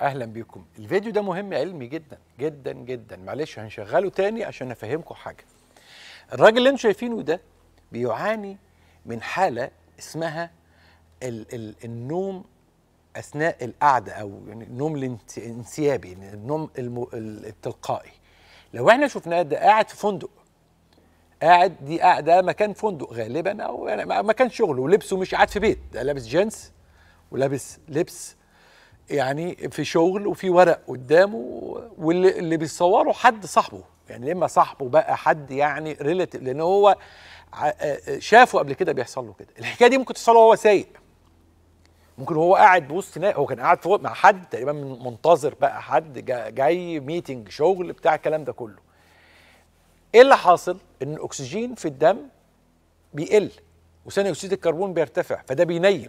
اهلا بيكم الفيديو ده مهم علمي جدا جدا جدا معلش هنشغله تاني عشان افهمكم حاجه الراجل اللي انتم شايفينه ده بيعاني من حاله اسمها الـ الـ النوم اثناء القعده او يعني, يعني النوم الانسيابي النوم التلقائي لو احنا شفناه ده قاعد في فندق قاعد دي قاعدة ده مكان فندق غالبا او يعني مكان شغله ولبسه مش قاعد في بيت ده لابس جنس ولابس لبس يعني في شغل وفي ورق قدامه واللي اللي بيصوره حد صاحبه يعني لما صاحبه بقى حد يعني ريلاتيف لان هو آه، آه، شافه قبل كده بيحصل له كده الحكايه دي ممكن تحصل وهو سايق ممكن هو قاعد بوسط ناس هو كان قاعد فوق مع حد تقريبا منتظر بقى حد جاي ميتنج شغل بتاع الكلام ده كله ايه اللي حاصل ان الاكسجين في الدم بيقل وثاني اكسيد الكربون بيرتفع فده بينيم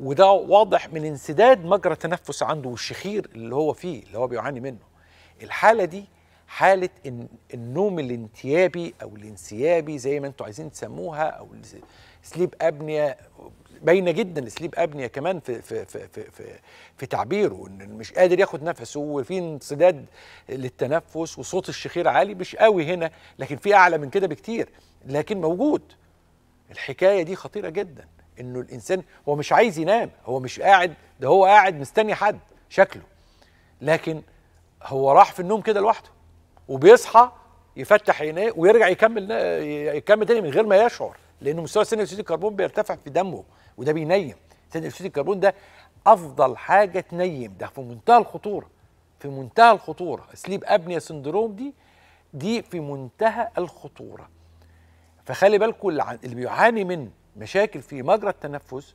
وده واضح من انسداد مجرى التنفس عنده والشخير اللي هو فيه اللي هو بيعاني منه الحاله دي حاله النوم الانتيابي او الانسيابي زي ما انتم عايزين تسموها او سليب ابنيا باينه جدا سليب ابنيا كمان في في في في, في, في تعبيره مش قادر ياخد نفسه وفي انسداد للتنفس وصوت الشخير عالي مش قوي هنا لكن في اعلى من كده بكتير لكن موجود الحكايه دي خطيره جدا انه الانسان هو مش عايز ينام هو مش قاعد ده هو قاعد مستني حد شكله لكن هو راح في النوم كده لوحده وبيصحى يفتح عينيه ويرجع يكمل يكمل تاني من غير ما يشعر لان مستوى ثاني اكسيد الكربون بيرتفع في دمه وده بينيم ثاني اكسيد الكربون ده افضل حاجه تنيم ده في منتهى الخطوره في منتهى الخطوره سليب ابنيا سندروم دي دي في منتهى الخطوره فخلي بالكم اللي بيعاني من مشاكل في مجرى التنفس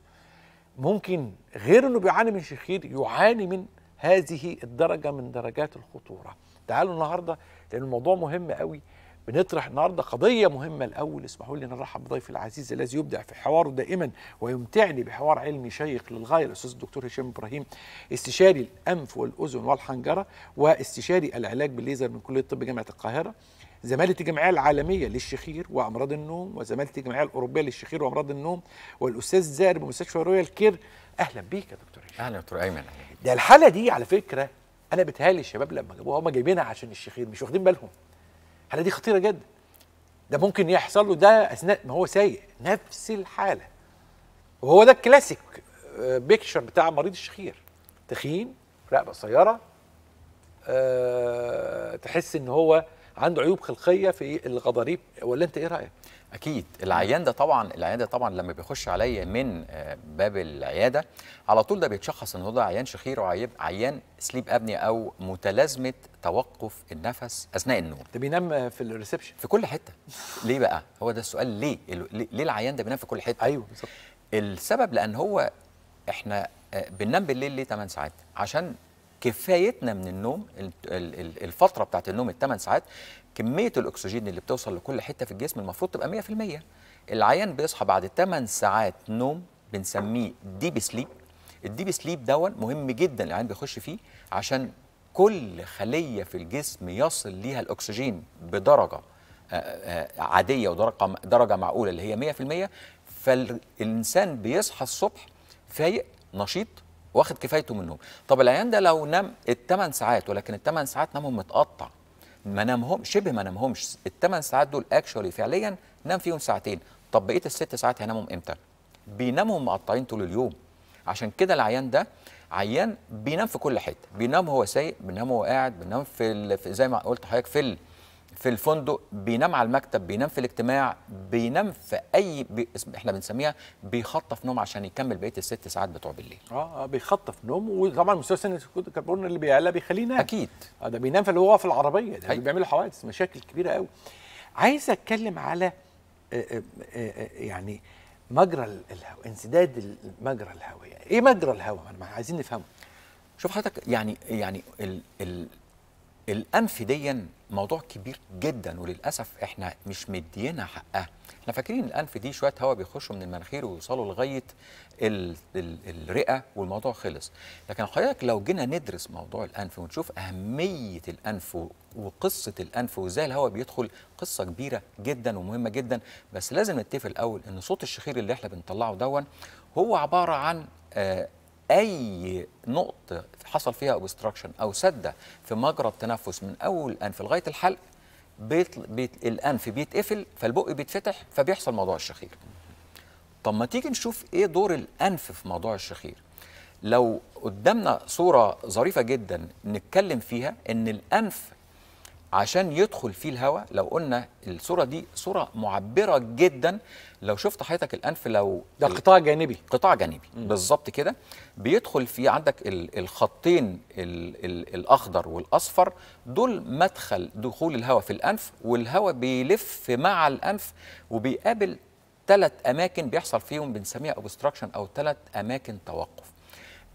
ممكن غير انه بيعاني من شخير يعاني من هذه الدرجه من درجات الخطوره تعالوا النهارده لان الموضوع مهم قوي بنطرح النهارده قضيه مهمه الاول اسمحوا لي ان ارحب بضيفي العزيز الذي يبدع في حواره دائما ويمتعني بحوار علمي شيق للغايه الاستاذ الدكتور هشام ابراهيم استشاري الانف والاذن والحنجره واستشاري العلاج بالليزر من كليه طب جامعه القاهره زمالة الجمعية العالمية للشخير وأمراض النوم وزمالة الجمعية الأوروبية للشخير وأمراض النوم والأستاذ زاهر بمستشفى رويال كير أهلا بيك يا دكتور هشام أهلا دكتور أيمن ده الحالة دي على فكرة أنا بتهالي الشباب لما جابوها هما جايبينها عشان الشخير مش واخدين بالهم الحالة دي خطيرة جدا ده ممكن يحصل له ده أثناء ما هو سايق نفس الحالة وهو ده الكلاسيك بيكشر آه، بتاع مريض الشخير تخين رقبة قصيرة أه تحس إن هو عنده عيوب خلقيه في الغضاريب ولا انت ايه رايك؟ اكيد العيان ده طبعا العيان ده طبعا لما بيخش عليا من آه، باب العياده على طول ده بيتشخص ان هو ده عيان شخير وعيان عيان سليب ابني او متلازمه توقف النفس اثناء النوم ده بينام آه، في الريسبشن في كل حته ليه بقى هو ده السؤال ليه ليه العيان ده بينام في كل حته ايوه بالظبط السبب لان هو احنا آه، بننام بالليل ليه 8 ساعات عشان كفايتنا من النوم الفتره بتاعت النوم الثمان ساعات كميه الاكسجين اللي بتوصل لكل حته في الجسم المفروض تبقى 100% العيان بيصحى بعد 8 ساعات نوم بنسميه ديب سليب الديب سليب دون مهم جدا العيان بيخش فيه عشان كل خليه في الجسم يصل ليها الاكسجين بدرجه عاديه ودرجه درجه معقوله اللي هي 100% فالانسان بيصحى الصبح فايق نشيط واخد كفايته منهم طب العيان ده لو نام الثمان ساعات ولكن الثمان ساعات نامهم متقطع ما نامهم شبه ما نامهمش الثمان ساعات دول اكشولي فعليا نام فيهم ساعتين طب بقيه الست ساعات هينامهم امتى بينامهم مقطعين طول اليوم عشان كده العيان ده عيان بينام في كل حته بينام هو سايق بينام وهو قاعد بينام في, في زي ما قلت حضرتك في في الفندق بينام على المكتب بينام في الاجتماع بينام في اي بي... احنا بنسميها بيخطف نوم عشان يكمل بقيه الست ساعات بتوع بالليل اه اه بيخطف نوم وطبعا مستوى سن الكربون اللي بيعلى بيخليه ينام اكيد آه ده بينام في اللي هو في العربيه ده أيوة. بيعملوا حوادث مشاكل كبيره قوي عايز اتكلم على آآ آه، آآ آه، آآ آه، يعني مجرى الهواء انسداد مجرى الهواء ايه مجرى الهواء عايزين نفهمه شوف حضرتك يعني يعني ال ال الانف ديا موضوع كبير جدا وللاسف احنا مش مدينا حقها احنا فاكرين الانف دي شويه هواء بيخشوا من المناخير ويوصلوا لغايه ال ال الرئه والموضوع خلص لكن حضرتك لو جينا ندرس موضوع الانف ونشوف اهميه الانف وقصه الانف وازاي الهواء بيدخل قصه كبيره جدا ومهمه جدا بس لازم نتفق الاول ان صوت الشخير اللي احنا بنطلعه دون هو عباره عن آه اي نقطه حصل فيها اوبستراكشن او سده في مجرى التنفس من اول الانف لغايه الحلق بيت بيت الانف بيتقفل فالبق بيتفتح فبيحصل موضوع الشخير طب ما تيجي نشوف ايه دور الانف في موضوع الشخير لو قدامنا صوره ظريفه جدا نتكلم فيها ان الانف عشان يدخل فيه الهواء لو قلنا الصوره دي صوره معبره جدا لو شفت حياتك الانف لو ده قطاع جانبي قطاع جانبي بالظبط كده بيدخل فيه عندك الخطين الـ الـ الاخضر والاصفر دول مدخل دخول الهواء في الانف والهواء بيلف مع الانف وبيقابل ثلاث اماكن بيحصل فيهم بنسميها اوبستراكشن او ثلاث اماكن توقف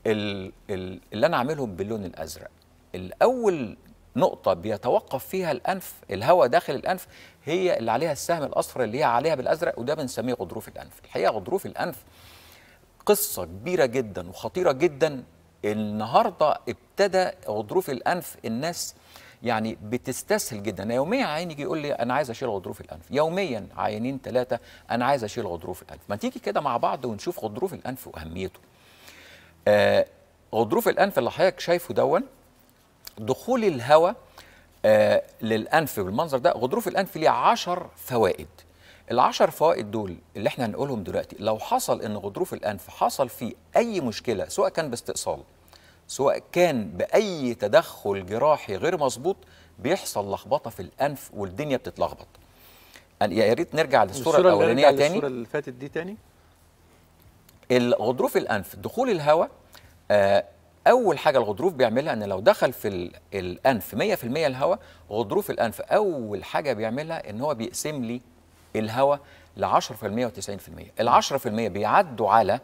اللي انا عاملهم باللون الازرق الاول نقطة بيتوقف فيها الأنف الهواء داخل الأنف هي اللي عليها السهم الأصفر اللي هي عليها بالأزرق وده بنسميه غضروف الأنف الحقيقة غضروف الأنف قصة كبيرة جدا وخطيرة جدا النهاردة ابتدى غضروف الأنف الناس يعني بتستسهل جدا أنا يوميا عين يجي يقول لي انا عايز اشيل غضروف الانف يوميا عينين ثلاثه انا عايز اشيل غضروف الانف ما تيجي كده مع بعض ونشوف غضروف الانف واهميته آه غضروف الانف اللي حضرتك شايفه دون دخول الهواء آه للانف بالمنظر ده غضروف الانف ليه 10 فوائد العشر فوائد دول اللي احنا هنقولهم دلوقتي لو حصل ان غضروف الانف حصل فيه اي مشكله سواء كان باستئصال سواء كان باي تدخل جراحي غير مظبوط بيحصل لخبطه في الانف والدنيا بتتلخبط يا ريت نرجع للصوره الاولانيه تاني الصوره اللي فاتت دي تاني الغضروف الانف دخول الهواء آه اول حاجه الغضروف بيعملها ان لو دخل في الانف 100% الهواء غضروف الانف اول حاجه بيعملها ان هو بيقسم لي الهواء ل 10% و90% ال 10% بيعدوا على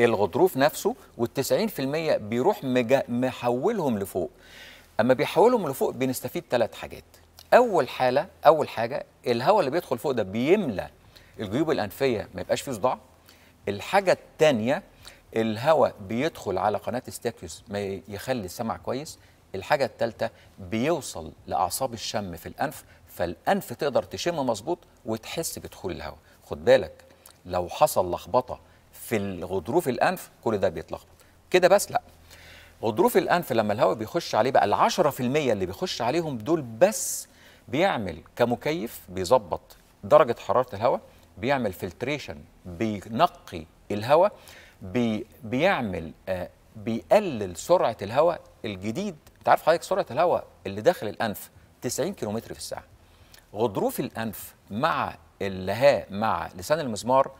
الغضروف نفسه وال90% بيروح محولهم لفوق اما بيحولهم لفوق بنستفيد ثلاث حاجات اول حاله اول حاجه الهواء اللي بيدخل فوق ده بيملى الجيوب الانفيه ما يبقاش فيه صداع الحاجه الثانيه الهواء بيدخل على قناه الستاتيوس ما يخلي السمع كويس الحاجه الثالثه بيوصل لاعصاب الشم في الانف فالانف تقدر تشم مظبوط وتحس بدخول الهواء خد بالك لو حصل لخبطه في غضروف الانف كل ده بيتلخبط كده بس لا غضروف الانف لما الهواء بيخش عليه بقى ال 10% اللي بيخش عليهم دول بس بيعمل كمكيف بيظبط درجه حراره الهواء بيعمل فلتريشن بينقي الهواء نعم. بي بيعمل آه، بيقلل سرعه الهواء الجديد انت عارف حضرتك سرعه الهواء اللي داخل الانف 90 كيلومتر في الساعه غضروف الانف مع اللهاء مع لسان المزمار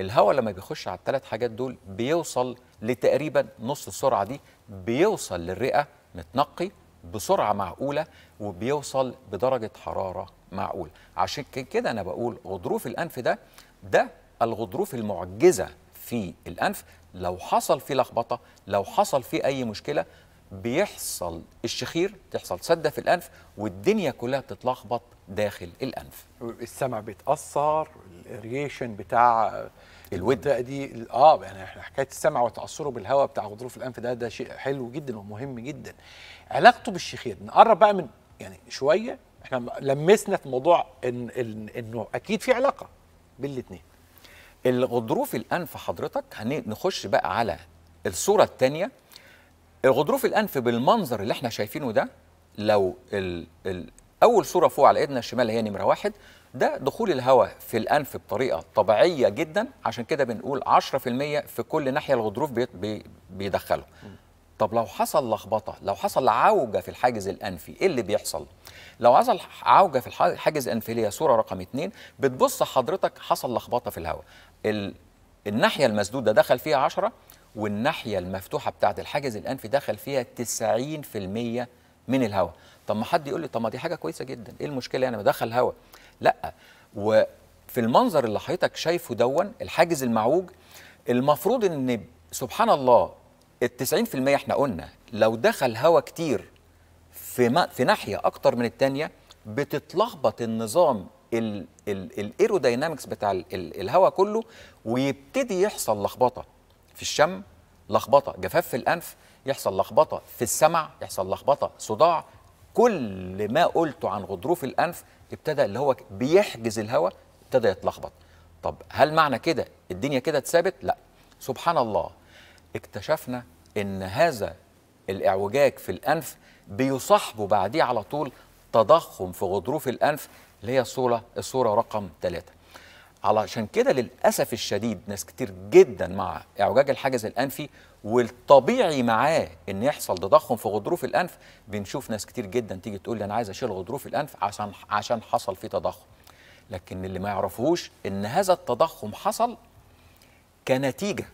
الهواء لما بيخش على الثلاث حاجات دول بيوصل لتقريبا نص السرعه دي بيوصل للرئه متنقي بسرعه معقوله وبيوصل بدرجه حراره معقوله عشان كده انا بقول غضروف الانف ده ده الغضروف المعجزه في الأنف لو حصل في لخبطة لو حصل في أي مشكلة بيحصل الشخير تحصل سدة في الأنف والدنيا كلها بتتلخبط داخل الأنف السمع بيتأثر الريشن بتاع الودن دي اه يعني احنا حكايه السمع وتاثره بالهواء بتاع غضروف الانف ده ده شيء حلو جدا ومهم جدا علاقته بالشخير نقرب بقى من يعني شويه احنا لمسنا في موضوع إن إن انه اكيد في علاقه بالاثنين الغضروف الانف حضرتك هنخش بقى على الصوره الثانيه الغضروف الانف بالمنظر اللي احنا شايفينه ده لو الـ الـ اول صوره فوق على ايدنا الشمال هي نمره واحد ده دخول الهواء في الانف بطريقه طبيعيه جدا عشان كده بنقول 10% في كل ناحيه الغضروف بي بيدخله طب لو حصل لخبطه لو حصل عوجه في الحاجز الانفي ايه اللي بيحصل لو حصل عوجه في الحاجز الانفي اللي هي صوره رقم اتنين بتبص حضرتك حصل لخبطه في الهواء ال... الناحية المسدودة دخل فيها 10 والناحية المفتوحة بتاعة الحاجز الأنفي دخل فيها 90% من الهواء طب ما حد يقول لي طب ما دي حاجة كويسة جدا إيه المشكلة يعني ما دخل هواء لا وفي المنظر اللي حضرتك شايفه دون الحاجز المعوج المفروض إن سبحان الله ال 90% احنا قلنا لو دخل هواء كتير في, ما في ناحية أكتر من الثانيه بتتلخبط النظام الايروداينامكس بتاع الهواء كله ويبتدي يحصل لخبطه في الشم لخبطه جفاف في الانف يحصل لخبطه في السمع يحصل لخبطه صداع كل ما قلته عن غضروف الانف ابتدى اللي هو بيحجز الهواء ابتدى يتلخبط طب هل معنى كده الدنيا كده اتثابت لا سبحان الله اكتشفنا ان هذا الاعوجاج في الانف بيصاحبه بعديه على طول تضخم في غضروف الانف اللي هي الصورة الصورة رقم ثلاثة علشان كده للأسف الشديد ناس كتير جدا مع إعوجاج الحاجز الأنفي والطبيعي معاه إن يحصل تضخم في غضروف الأنف بنشوف ناس كتير جدا تيجي تقول لي أنا عايز أشيل غضروف الأنف عشان عشان حصل فيه تضخم لكن اللي ما يعرفوش إن هذا التضخم حصل كنتيجة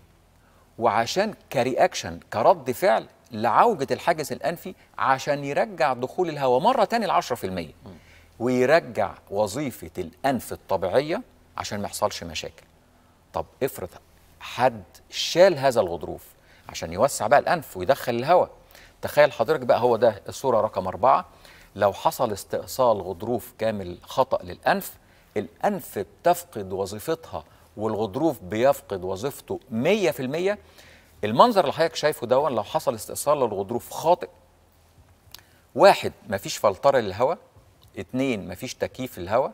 وعشان كرياكشن كرد فعل لعوجة الحاجز الأنفي عشان يرجع دخول الهواء مرة تاني ل 10% ويرجع وظيفه الانف الطبيعيه عشان ما يحصلش مشاكل طب افرض حد شال هذا الغضروف عشان يوسع بقى الانف ويدخل الهواء تخيل حضرتك بقى هو ده الصوره رقم أربعة لو حصل استئصال غضروف كامل خطأ للأنف الأنف بتفقد وظيفتها والغضروف بيفقد وظيفته 100% المنظر اللي حضرتك شايفه دون لو حصل استئصال للغضروف خاطئ واحد مفيش فلتره للهواء اثنين مفيش تكييف للهواء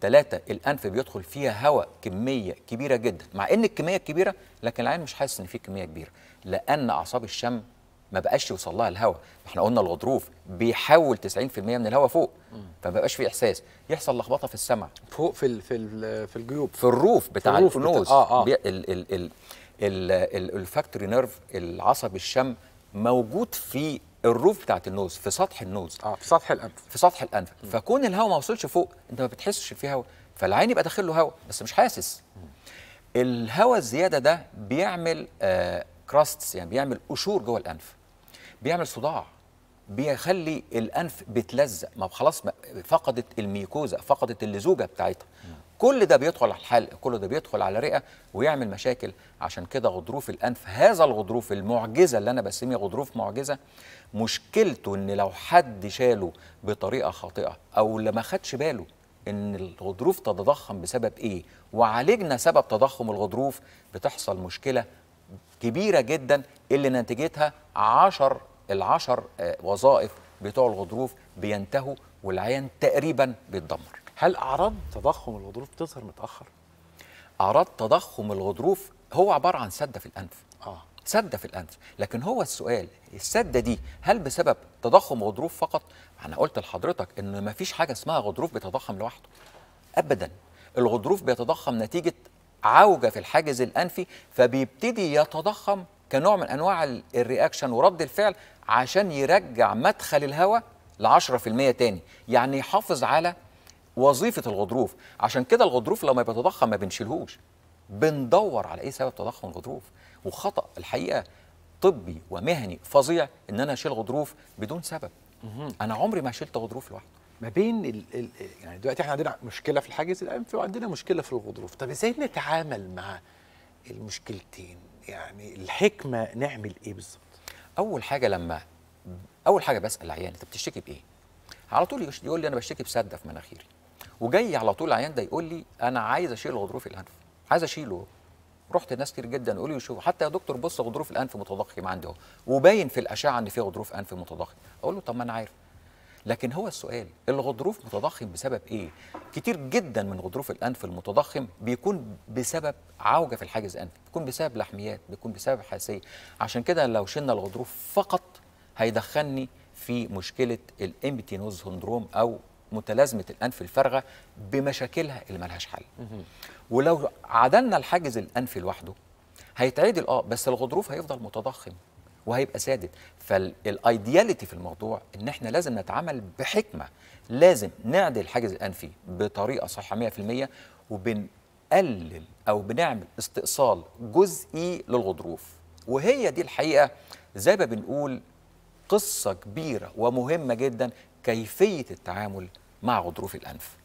ثلاثة الأنف بيدخل فيها هواء كمية كبيرة جدا مع إن الكمية كبيرة لكن العين مش حاسس إن في كمية كبيرة لأن أعصاب الشم ما بقاش يوصل لها الهواء احنا قلنا الغضروف بيحول 90% من الهواء فوق فما بقاش في احساس يحصل لخبطه في السمع فوق في في في الجيوب في الروف بتاع في الروف بتا... آه آه. بي... ال ال ال الفاكتوري نيرف العصب الشم موجود في الروف بتاعت النوز في سطح النوز اه في سطح الانف في سطح الانف م. فكون الهواء ما وصلش فوق انت ما بتحسش فيه هواء فالعين يبقى داخل له هواء بس مش حاسس الهواء الزياده ده بيعمل آه كراستس يعني بيعمل قشور جوه الانف بيعمل صداع بيخلي الانف بتلزق ما خلاص فقدت الميكوزا فقدت اللزوجه بتاعتها كل ده بيدخل على الحلق كل ده بيدخل على الرئه ويعمل مشاكل عشان كده غضروف الانف هذا الغضروف المعجزه اللي انا بسميه غضروف معجزه مشكلته ان لو حد شاله بطريقه خاطئه او لما خدش باله ان الغضروف تتضخم بسبب ايه وعالجنا سبب تضخم الغضروف بتحصل مشكله كبيره جدا اللي نتيجتها عشر العشر آه، وظائف بتوع الغضروف بينتهوا والعيان تقريبا بيتدمر هل اعراض تضخم الغضروف بتظهر متاخر اعراض تضخم الغضروف هو عباره عن سده في الانف اه سده في الانف لكن هو السؤال السده دي هل بسبب تضخم غضروف فقط انا قلت لحضرتك ان ما فيش حاجه اسمها غضروف بيتضخم لوحده ابدا الغضروف بيتضخم نتيجه عوجه في الحاجز الانفي فبيبتدي يتضخم كنوع من انواع الرياكشن ورد الفعل عشان يرجع مدخل الهواء ل 10% تاني يعني يحافظ على وظيفه الغضروف عشان كده الغضروف لما بيتضخم ما بنشيلهوش بندور على ايه سبب تضخم الغضروف وخطا الحقيقه طبي ومهني فظيع ان انا اشيل غضروف بدون سبب انا عمري ما شلت غضروف لوحده ما بين الـ الـ يعني دلوقتي احنا عندنا مشكله في الحاجز الانفي وعندنا مشكله في الغضروف طب ازاي نتعامل مع المشكلتين يعني الحكمه نعمل ايه بالظبط اول حاجه لما اول حاجه بسال العيان انت بتشتكي بايه على طول يقول لي انا بشتكي بسده في مناخيري وجاي على طول العيان ده يقول لي انا عايز اشيل غضروف الانف عايز اشيله رحت ناس كتير جدا يقولوا لي شوف حتى يا دكتور بص غضروف الانف متضخم عندي اهو وباين في الاشعه ان في غضروف انف متضخم اقول له طب ما انا عارف لكن هو السؤال الغضروف متضخم بسبب ايه كتير جدا من غضروف الانف المتضخم بيكون بسبب عوجه في الحاجز الانفي بيكون بسبب لحميات بيكون بسبب حساسيه عشان كده لو شلنا الغضروف فقط هيدخلني في مشكله الامبتينوز هندروم او متلازمه الانف الفارغه بمشاكلها اللي ملهاش حل ولو عدلنا الحاجز الانفي لوحده هيتعدل اه بس الغضروف هيفضل متضخم وهيبقى سادد فالايدياليتي في الموضوع ان احنا لازم نتعامل بحكمه لازم نعدل الحاجز الانفي بطريقه صحيحه 100% وبنقلل او بنعمل استئصال جزئي للغضروف وهي دي الحقيقه زي ما بنقول قصه كبيره ومهمه جدا كيفيه التعامل مع غضروف الانف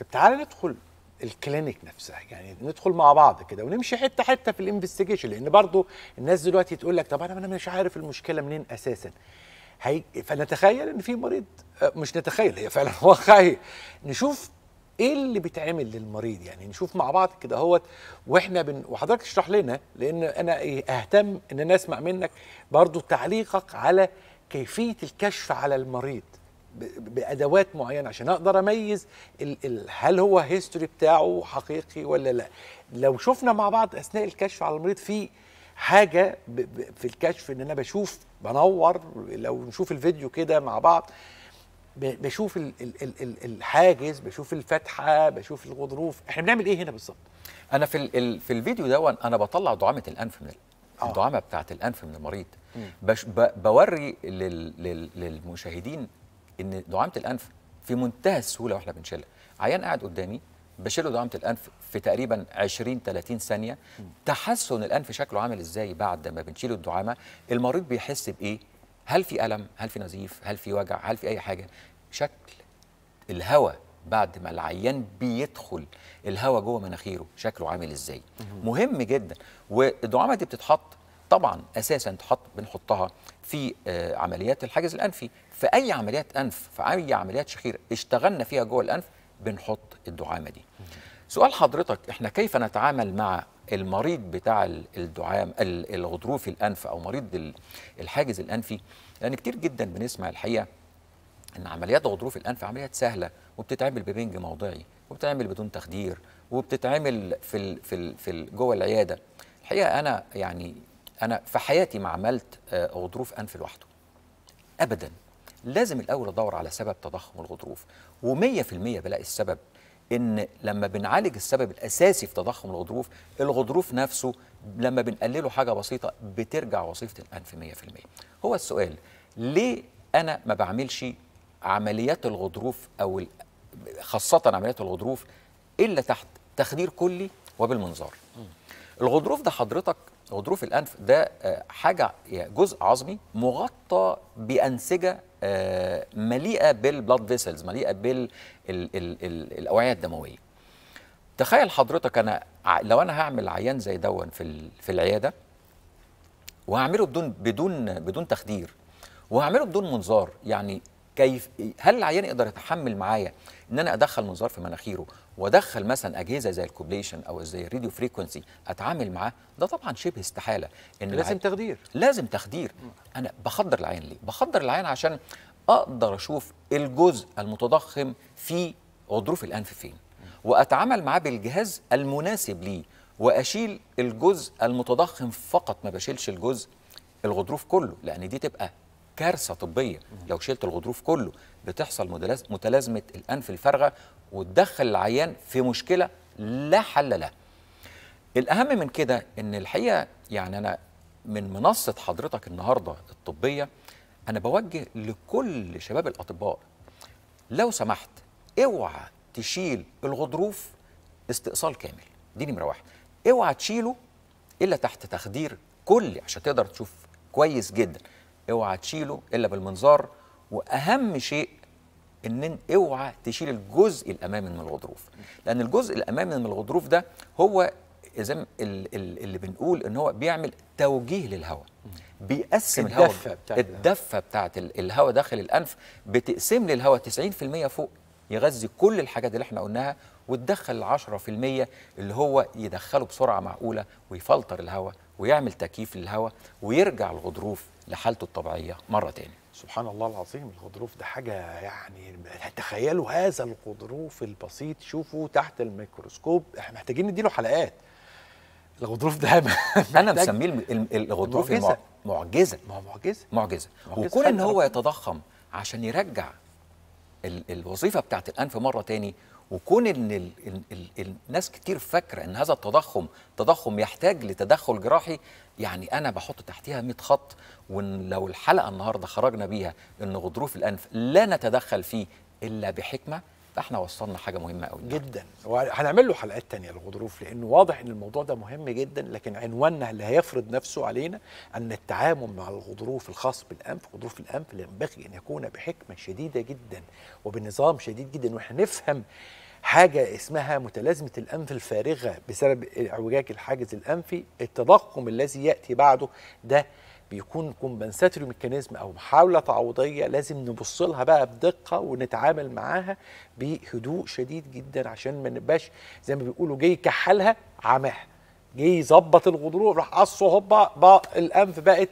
طب تعالى ندخل الكلينيك نفسها يعني ندخل مع بعض كده ونمشي حته حته في الانفستيجيشن لان برضو الناس دلوقتي تقول لك طب انا مش عارف المشكله منين اساسا هي فنتخيل ان في مريض آه، مش نتخيل هي فعلا واقعي نشوف ايه اللي بيتعمل للمريض يعني نشوف مع بعض كده اهوت واحنا بن... وحضرتك تشرح لنا لان انا إيه، اهتم ان انا اسمع منك برضو تعليقك على كيفيه الكشف على المريض بادوات معينه عشان اقدر اميز الـ الـ هل هو هيستوري بتاعه حقيقي ولا لا لو شفنا مع بعض اثناء الكشف على المريض في حاجه في الكشف ان انا بشوف بنور لو نشوف الفيديو كده مع بعض بشوف الـ الـ الـ الحاجز بشوف الفتحه بشوف الغضروف احنا بنعمل ايه هنا بالظبط انا في في الفيديو ده انا بطلع دعامه الانف من الدعامه آه. بتاعه الانف من المريض بش بوري للمشاهدين ان دعامه الانف في منتهى السهوله واحنا بنشيلها عيان قاعد قدامي بشيله دعامه الانف في تقريبا 20 30 ثانيه تحسن الانف شكله عامل ازاي بعد ما بنشيل الدعامه المريض بيحس بايه هل في الم هل في نزيف هل في وجع هل في اي حاجه شكل الهواء بعد ما العيان بيدخل الهواء جوه مناخيره شكله عامل ازاي مهم جدا والدعامه دي بتتحط طبعا اساسا تحط بنحطها في آه، عمليات الحاجز الانفي في اي عمليات انف في اي عمليات شخير اشتغلنا فيها جوه الانف بنحط الدعامه دي سؤال حضرتك احنا كيف نتعامل مع المريض بتاع الدعام الغضروفي الانف او مريض الحاجز الانفي لان يعني كتير جدا بنسمع الحقيقه ان عمليات غضروف الانف عمليات سهله وبتتعمل ببنج موضعي وبتتعمل بدون تخدير وبتتعمل في الـ في الـ في جوه العياده الحقيقه انا يعني انا في حياتي ما عملت آه، غضروف انف لوحده ابدا لازم الاول ادور على سبب تضخم الغضروف و100% بلاقي السبب ان لما بنعالج السبب الاساسي في تضخم الغضروف الغضروف نفسه لما بنقلله حاجه بسيطه بترجع وظيفه الانف 100% هو السؤال ليه انا ما بعملش عمليات الغضروف او خاصه عمليات الغضروف الا تحت تخدير كلي وبالمنظار الغضروف ده حضرتك غضروف الانف ده آه، حاجه يعني جزء عظمي مغطى بانسجه آه، مليئه بالبلاد فيسلز مليئه بالاوعيه الدمويه تخيل حضرتك انا لو انا هعمل عيان زي دون في في العياده وهعمله بدون بدون بدون تخدير وهعمله بدون منظار يعني كيف هل العيان يقدر يتحمل معايا ان انا ادخل منظار في مناخيره وادخل مثلا اجهزه زي الكوبليشن او زي الراديو فريكونسي اتعامل معاه ده طبعا شبه استحاله ان لازم تخدير لازم تخدير انا بخدر العين ليه بخدر العين عشان اقدر اشوف الجزء المتضخم في غضروف الانف فين واتعامل معاه بالجهاز المناسب ليه واشيل الجزء المتضخم فقط ما بشيلش الجزء الغضروف كله لان دي تبقى كارثه طبيه لو شلت الغضروف كله بتحصل متلازمه الانف الفارغه وتدخل العيان في مشكله لا حل لها. الاهم من كده ان الحقيقه يعني انا من منصه حضرتك النهارده الطبيه انا بوجه لكل شباب الاطباء لو سمحت اوعى تشيل الغضروف استئصال كامل دي نمره واحد اوعى تشيله الا تحت تخدير كلي عشان تقدر تشوف كويس جدا اوعى تشيله الا بالمنظار واهم شيء ان اوعى تشيل الجزء الامامي من الغضروف لان الجزء الامامي من الغضروف ده هو زي اللي بنقول ان هو بيعمل توجيه للهواء بيقسم الهواء الدفه بتاعت الهواء داخل الانف بتقسم للهواء 90% فوق يغذي كل الحاجات اللي احنا قلناها وتدخل 10% اللي هو يدخله بسرعه معقوله ويفلتر الهواء ويعمل تكييف للهواء ويرجع الغضروف لحالته الطبيعيه مره ثانيه سبحان الله العظيم الغضروف ده حاجة يعني تخيلوا هذا الغضروف البسيط شوفوا تحت الميكروسكوب احنا محتاجين نديله حلقات الغضروف ده انا مسميه الغضروف معجزة معجزة معجزة معجزة وكون ان هو يتضخم عشان يرجع الوظيفة بتاعت الأنف مرة تاني وكون ان الناس كتير فاكره ان هذا التضخم تضخم يحتاج لتدخل جراحي يعني انا بحط تحتها 100 خط وان لو الحلقه النهارده خرجنا بيها ان غضروف الانف لا نتدخل فيه الا بحكمه احنا وصلنا حاجه مهمه قوي جدا وهنعمل له حلقات تانية للغضروف لانه واضح ان الموضوع ده مهم جدا لكن عنواننا اللي هيفرض نفسه علينا ان التعامل مع الغضروف الخاص بالانف غضروف الانف ينبغي ان يكون بحكمه شديده جدا وبنظام شديد جدا واحنا نفهم حاجه اسمها متلازمه الانف الفارغه بسبب اعوجاج الحاجز الانفي التضخم الذي ياتي بعده ده بيكون كومبنساتوري ميكانيزم او محاوله تعويضيه لازم نبص لها بقى بدقه ونتعامل معاها بهدوء شديد جدا عشان ما نبقاش زي ما بيقولوا جاي كحلها عماها جاي يظبط الغضروف راح قصه هوبا بقى الانف بقت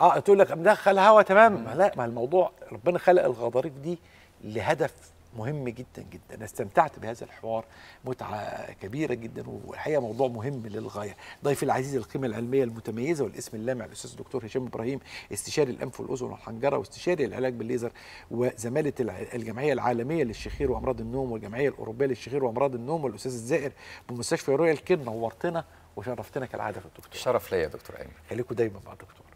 اه تقول لك مدخل هوا تمام لا ما الموضوع ربنا خلق الغضاريف دي لهدف مهم جدا جدا انا استمتعت بهذا الحوار متعه كبيره جدا والحقيقه موضوع مهم للغايه ضيفي العزيز القيمه العلميه المتميزه والاسم اللامع الاستاذ الدكتور هشام ابراهيم استشاري الانف والاذن والحنجره واستشاري العلاج بالليزر وزماله الجمعيه العالميه للشخير وامراض النوم والجمعيه الاوروبيه للشخير وامراض النوم والاستاذ الزائر بمستشفى رويال كير نورتنا وشرفتنا كالعاده في الدكتور شرف ليا يا دكتور ايمن خليكم دايما مع الدكتور